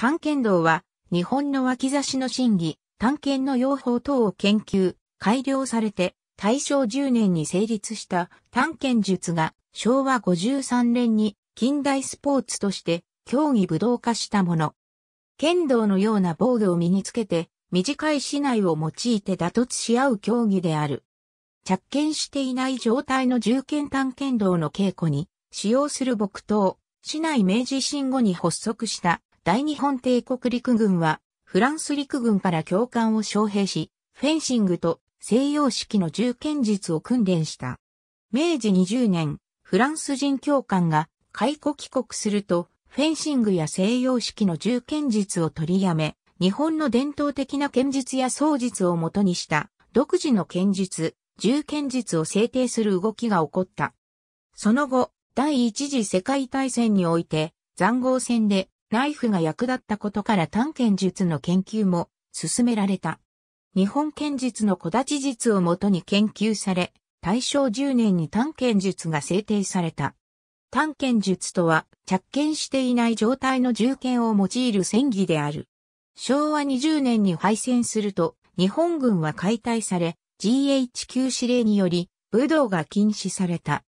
探検道は、日本の脇差しの真偽、探検の用法等を研究、改良されて、大正10年に成立した探検術が昭和53年に近代スポーツとして競技武道化したもの。剣道のような防御を身につけて短い市内を用いて打突し合う競技である。着剣していない状態の重剣探検道の稽古に使用する木刀、市内明治新後に発足した大日本帝国陸軍は、フランス陸軍から教官を招聘し、フェンシングと西洋式の銃剣術を訓練した。明治20年、フランス人教官が解雇帰国すると、フェンシングや西洋式の銃剣術を取りやめ、日本の伝統的な剣術や創術をもとにした独自の剣術、銃剣術を制定する動きが起こった。その後、第一次世界大戦において、残壕戦でナイフが役立ったことから探検術の研究も進められた。日本剣術の小立術をもとに研究され、大正10年に探検術が制定された。探検術とは、着剣していない状態の銃剣を用いる戦技である。昭和20年に敗戦すると、日本軍は解体され、GHQ 指令により、武道が禁止された。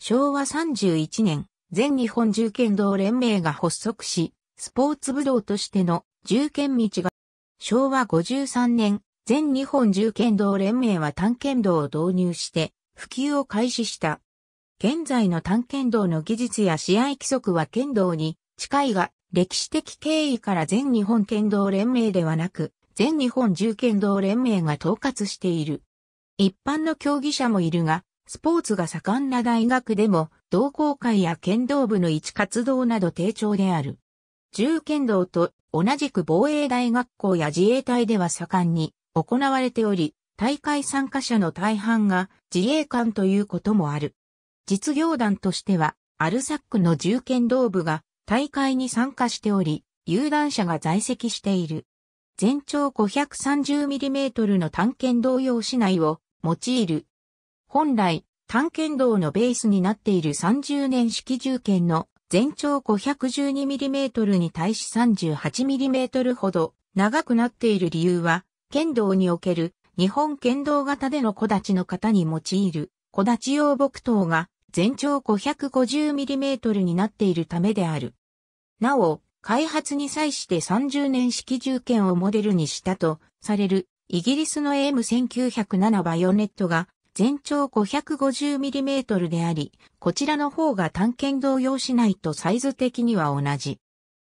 昭和31年、全日本銃剣道連盟が発足し、スポーツ武道としての銃剣道が、昭和53年、全日本銃剣道連盟は探検道を導入して、普及を開始した。現在の探検道の技術や試合規則は剣道に近いが、歴史的経緯から全日本剣道連盟ではなく、全日本銃剣道連盟が統括している。一般の競技者もいるが、スポーツが盛んな大学でも、同好会や剣道部の一活動など低調である。銃剣道と同じく防衛大学校や自衛隊では盛んに行われており、大会参加者の大半が自衛官ということもある。実業団としては、アルサックの銃剣道部が大会に参加しており、有段者が在籍している。全長 530mm の単剣道用市内を用いる。本来、単剣道のベースになっている30年式銃剣の全長 512mm に対し 38mm ほど長くなっている理由は、剣道における日本剣道型での小立ちの方に用いる小立ち用木刀が全長 550mm になっているためである。なお、開発に際して30年式銃剣をモデルにしたとされるイギリスの AM1907 バヨネットが全長 550mm であり、こちらの方が探検同様しないとサイズ的には同じ。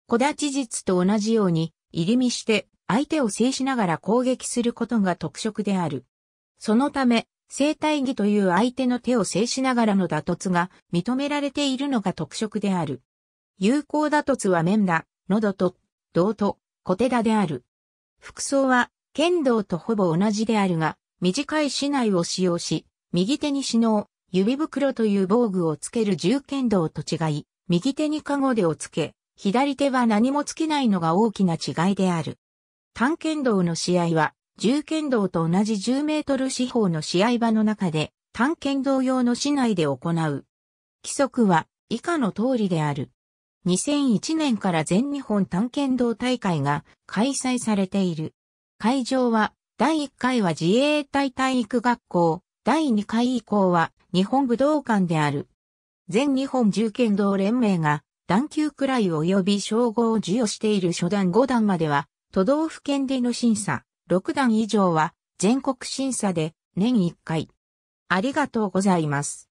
小立術と同じように、入り身して相手を制しながら攻撃することが特色である。そのため、生体技という相手の手を制しながらの打突が認められているのが特色である。有効打突は面打、喉と、胴と、小手打である。服装は剣道とほぼ同じであるが、短い竹刀を使用し、右手に死の指袋という防具をつける銃剣道と違い、右手にゴでをつけ、左手は何もつけないのが大きな違いである。探剣道の試合は、銃剣道と同じ10メートル四方の試合場の中で、探剣道用の市内で行う。規則は以下の通りである。2001年から全日本探剣道大会が開催されている。会場は第1回は自衛隊体育学校、第2回以降は日本武道館である。全日本重剣道連盟が段級くらい及び称号を授与している初段5段までは都道府県での審査、6段以上は全国審査で年1回。ありがとうございます。